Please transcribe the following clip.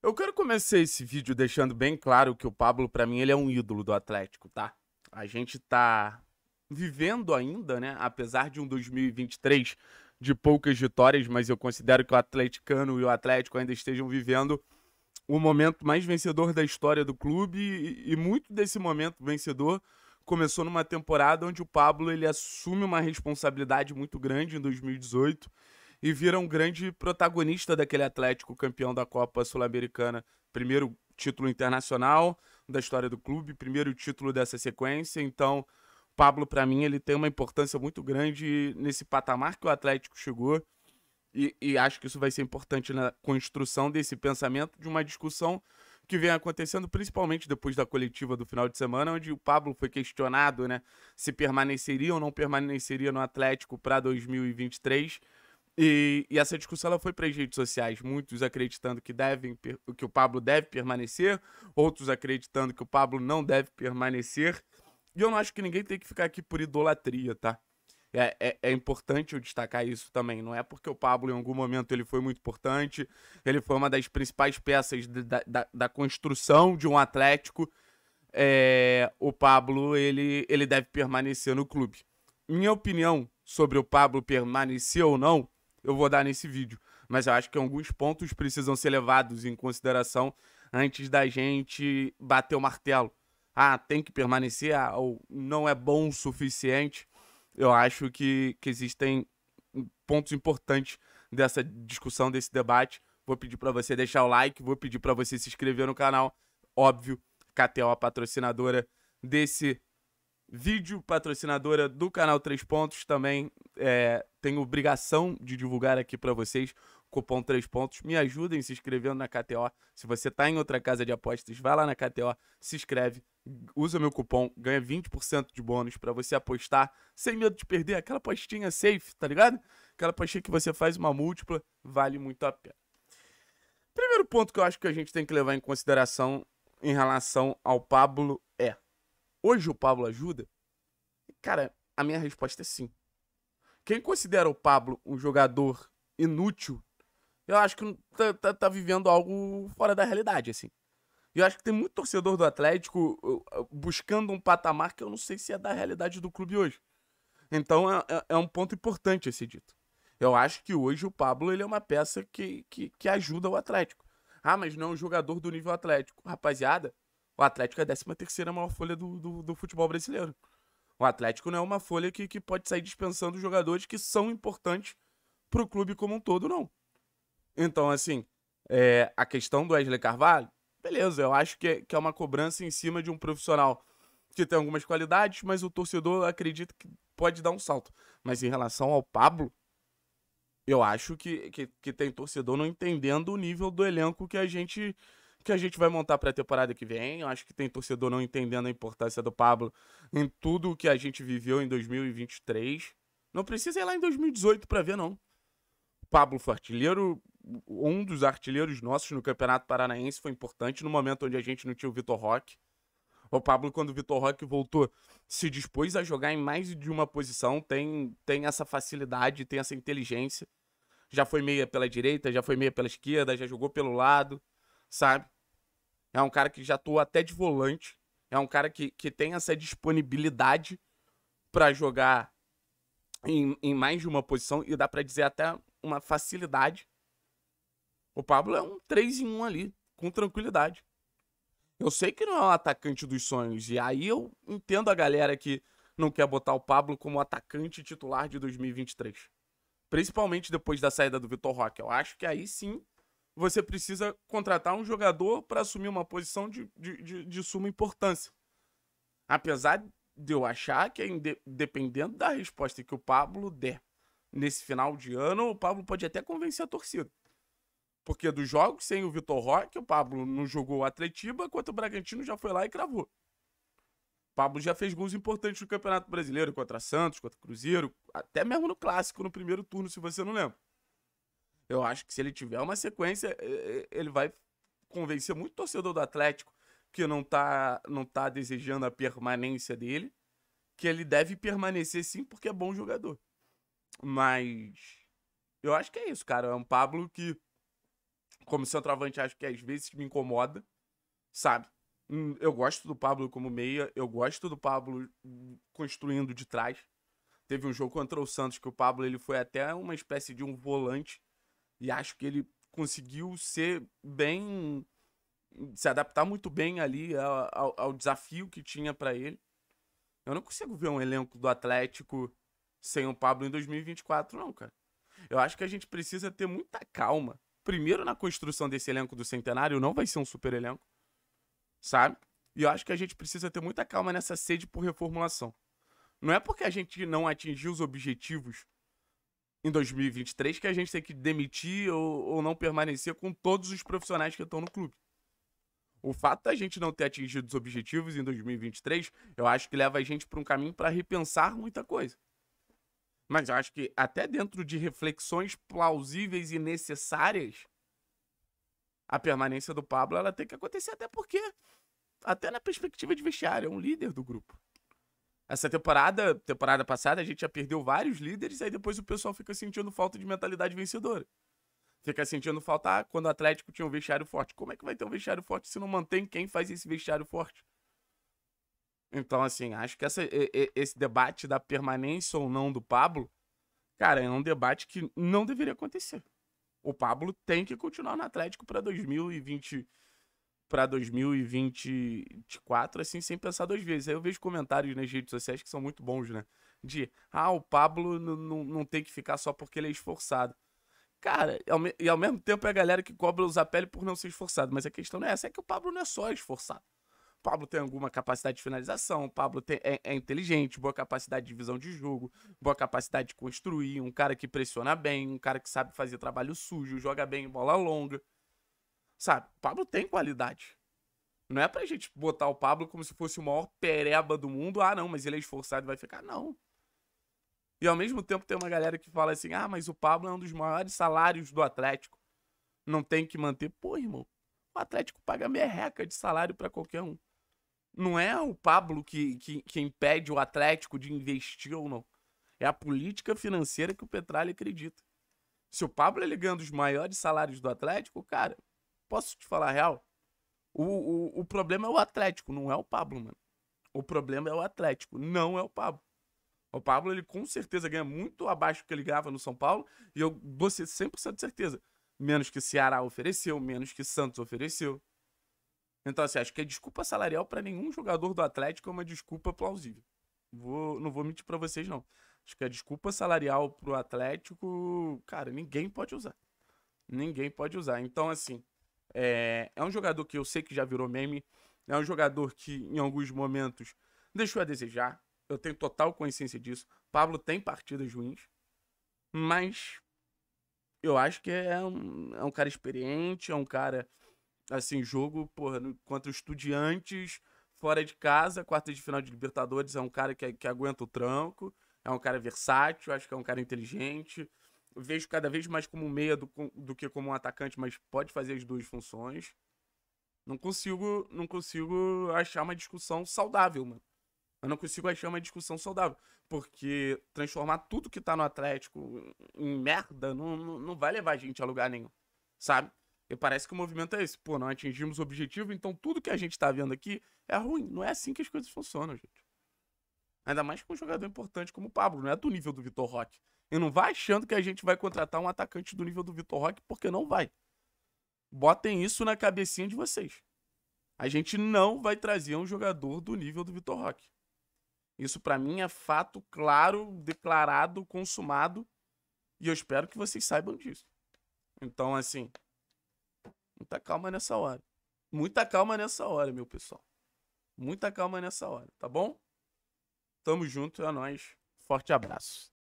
Eu quero começar esse vídeo deixando bem claro que o Pablo, para mim, ele é um ídolo do Atlético, tá? A gente tá vivendo ainda, né? Apesar de um 2023 de poucas vitórias, mas eu considero que o atleticano e o Atlético ainda estejam vivendo o momento mais vencedor da história do clube e, muito desse momento vencedor começou numa temporada onde o Pablo ele assume uma responsabilidade muito grande em 2018 e vira um grande protagonista daquele Atlético campeão da Copa Sul-Americana. Primeiro título internacional da história do clube, primeiro título dessa sequência. Então, Pablo, para mim, ele tem uma importância muito grande nesse patamar que o Atlético chegou. E, e acho que isso vai ser importante na construção desse pensamento, de uma discussão que vem acontecendo, principalmente depois da coletiva do final de semana, onde o Pablo foi questionado né, se permaneceria ou não permaneceria no Atlético para 2023. E, e, essa discussão ela foi para as redes sociais, muitos acreditando que, devem, que o Pablo deve permanecer, outros acreditando que o Pablo não deve permanecer. E eu não acho que ninguém tem que ficar aqui por idolatria, tá? É, é, é, importante eu destacar isso também. Não é porque o Pablo, em algum momento, ele foi muito importante, ele foi uma das principais peças de, da, da, da, construção de um Atlético. É, o Pablo, ele, ele deve permanecer no clube. Minha opinião sobre o Pablo permanecer ou não eu vou dar nesse vídeo. Mas eu acho que alguns pontos precisam ser levados em consideração antes da gente bater o martelo. Ah, tem que permanecer, ah, ou não é bom o suficiente. Eu acho que, que existem pontos importantes dessa discussão, desse debate. Vou pedir para você deixar o like, vou pedir para você se inscrever no canal. Óbvio, KTO, a patrocinadora desse vídeo patrocinadora do canal Três Pontos, também é, tenho obrigação de divulgar aqui para vocês cupom Três Pontos. Me ajudem se inscrevendo na KTO. Se você está em outra casa de apostas, vai lá na KTO, se inscreve, usa meu cupom, ganha 20% de bônus para você apostar sem medo de perder aquela apostinha safe, tá ligado? Aquela apostinha que você faz uma múltipla, vale muito a pena. Primeiro ponto que eu acho que a gente tem que levar em consideração em relação ao Pablo hoje o Pablo ajuda? Cara, a minha resposta é sim. Quem considera o Pablo um jogador inútil, eu acho que tá, tá, tá vivendo algo fora da realidade, assim. eu acho que tem muito torcedor do Atlético uh, uh, buscando um patamar que eu não sei se é da realidade do clube hoje. Então é, é, é um ponto importante esse dito. Eu acho que hoje o Pablo ele é uma peça que, que, que ajuda o Atlético. Ah, mas não é um jogador do nível Atlético. Rapaziada, o Atlético é a 13 maior folha do, do, do, futebol brasileiro. O Atlético não é uma folha que, que pode sair dispensando jogadores que são importantes para o clube como um todo, não. Então, assim, é, a questão do Wesley Carvalho, beleza, eu acho que é, que é uma cobrança em cima de um profissional que tem algumas qualidades, mas o torcedor acredita que pode dar um salto. Mas em relação ao Pablo, eu acho que, que, que tem torcedor não entendendo o nível do elenco que a gente que a gente vai montar para a temporada que vem. Eu acho que tem torcedor não entendendo a importância do Pablo em tudo o que a gente viveu em 2023. Não precisa ir lá em 2018 para ver, não. Pablo foi artilheiro, um dos artilheiros nossos no Campeonato Paranaense, foi importante no momento onde a gente não tinha o Vitor Roque. O Pablo, quando o Vitor Roque voltou, se dispôs a jogar em mais de uma posição, tem, tem essa facilidade, tem essa inteligência. Já foi meia pela direita, já foi meia pela esquerda, já jogou pelo lado, sabe? É um cara que já atua até de volante. É um cara que, que tem essa disponibilidade para jogar em, em mais de uma posição e dá para dizer até uma facilidade. O Pablo é um 3 em 1 ali, com tranquilidade. Eu sei que não é um atacante dos sonhos, e aí eu entendo a galera que não quer botar o Pablo como atacante titular de 2023. Principalmente depois da saída do Vitor Roque. Eu acho que aí sim você precisa contratar um jogador para assumir uma posição de, de, de, de, suma importância. Apesar de eu achar que, é dependendo da resposta que o Pablo der nesse final de ano, o Pablo pode até convencer a torcida. Porque dos jogos sem o Vitor Roque, o Pablo não jogou o Atletiba, quanto o Bragantino já foi lá e cravou. O Pablo já fez gols importantes no Campeonato Brasileiro, contra Santos, contra Cruzeiro, até mesmo no Clássico, no primeiro turno, se você não lembra. Eu acho que se ele tiver uma sequência, ele vai convencer muito o torcedor do Atlético que não tá, não tá desejando a permanência dele, que ele deve permanecer sim porque é bom jogador. Mas eu acho que é isso, cara. É um Pablo que, como centroavante, acho que às vezes me incomoda, sabe? Hum, eu gosto do Pablo como meia, eu gosto do Pablo hum, construindo de trás. Teve um jogo contra o Santos que o Pablo ele foi até uma espécie de um volante e acho que ele conseguiu ser bem. se adaptar muito bem ali ao, ao, desafio que tinha para ele. Eu não consigo ver um elenco do Atlético sem o Pablo em 2024, não, cara. Eu acho que a gente precisa ter muita calma. Primeiro, na construção desse elenco do Centenário, não vai ser um super elenco, sabe? E eu acho que a gente precisa ter muita calma nessa sede por reformulação. Não é porque a gente não atingiu os objetivos em 2023 que a gente tem que demitir ou, ou não permanecer com todos os profissionais que estão no clube. O fato da gente não ter atingido os objetivos em 2023, eu acho que leva a gente para um caminho para repensar muita coisa. Mas eu acho que até dentro de reflexões plausíveis e necessárias, a permanência do Pablo ela tem que acontecer até porque até na perspectiva de vestiário, é um líder do grupo. Essa temporada, temporada passada, a gente já perdeu vários líderes, aí depois o pessoal fica sentindo falta de mentalidade vencedora. Fica sentindo falta, ah, quando o Atlético tinha um vestiário forte. Como é que vai ter um vestiário forte se não mantém quem faz esse vestiário forte? Então, assim, acho que essa, esse debate da permanência ou não do Pablo, cara, é um debate que não deveria acontecer. O Pablo tem que continuar no Atlético para 2020 para 2024, assim, sem pensar duas vezes. Aí eu vejo comentários nas redes sociais que são muito bons, né? De, ah, o Pablo não tem que ficar só porque ele é esforçado. Cara, ao e ao mesmo tempo é a galera que cobra usar pele por não ser esforçado. Mas a questão não é essa, é que o Pablo não é só esforçado. O Pablo tem alguma capacidade de finalização, o Pablo tem, é, é, inteligente, boa capacidade de visão de jogo, boa capacidade de construir, um cara que pressiona bem, um cara que sabe fazer trabalho sujo, joga bem bola longa. Sabe? O Pablo tem qualidade. Não é pra gente botar o Pablo como se fosse o maior pereba do mundo. Ah, não, mas ele é esforçado e vai ficar. Não. E ao mesmo tempo tem uma galera que fala assim: ah, mas o Pablo é um dos maiores salários do Atlético. Não tem que manter. Pô, irmão, o Atlético paga merreca de salário para qualquer um. Não é o Pablo que, que, que impede o Atlético de investir ou não. É a política financeira que o Petralha acredita. Se o Pablo é ligando os maiores salários do Atlético, cara, posso te falar a real? O, o, o problema é o Atlético, não é o Pablo, mano. O problema é o Atlético, não é o Pablo. O Pablo, ele com certeza ganha muito abaixo do que ele ganhava no São Paulo, e eu ser 100% de certeza. Menos que Ceará ofereceu, menos que Santos ofereceu. Então, assim, acho que a desculpa salarial para nenhum jogador do Atlético é uma desculpa plausível. Vou, não vou mentir para vocês, não. Acho que a desculpa salarial pro Atlético, cara, ninguém pode usar. Ninguém pode usar. Então, assim, é, é um jogador que eu sei que já virou meme. É um jogador que, em alguns momentos, deixou a desejar. Eu tenho total consciência disso. Pablo tem partidas ruins. Mas eu acho que é um, é um cara experiente, é um cara, assim, jogo, porra, contra estudiantes, fora de casa, quarta de final de Libertadores, é um cara que, que aguenta o tranco, é um cara versátil, acho que é um cara inteligente, vejo cada vez mais como meia do, do que como um atacante, mas pode fazer as duas funções. Não consigo, não consigo achar uma discussão saudável, mano. Eu não consigo achar uma discussão saudável. Porque transformar tudo que tá no Atlético em merda não, não, não vai levar a gente a lugar nenhum. Sabe? E parece que o movimento é esse. Pô, não atingimos o objetivo, então tudo que a gente tá vendo aqui é ruim. Não é assim que as coisas funcionam, gente. Ainda mais com um jogador importante como o Pablo. Não é do nível do Vitor Roque. E não vai achando que a gente vai contratar um atacante do nível do Vitor Roque, porque não vai. Botem isso na cabecinha de vocês. A gente não vai trazer um jogador do nível do Vitor Roque. Isso para mim é fato claro, declarado, consumado, e eu espero que vocês saibam disso. Então, assim, muita calma nessa hora. Muita calma nessa hora, meu pessoal. Muita calma nessa hora, tá bom? Tamo junto, é nós. Forte abraço.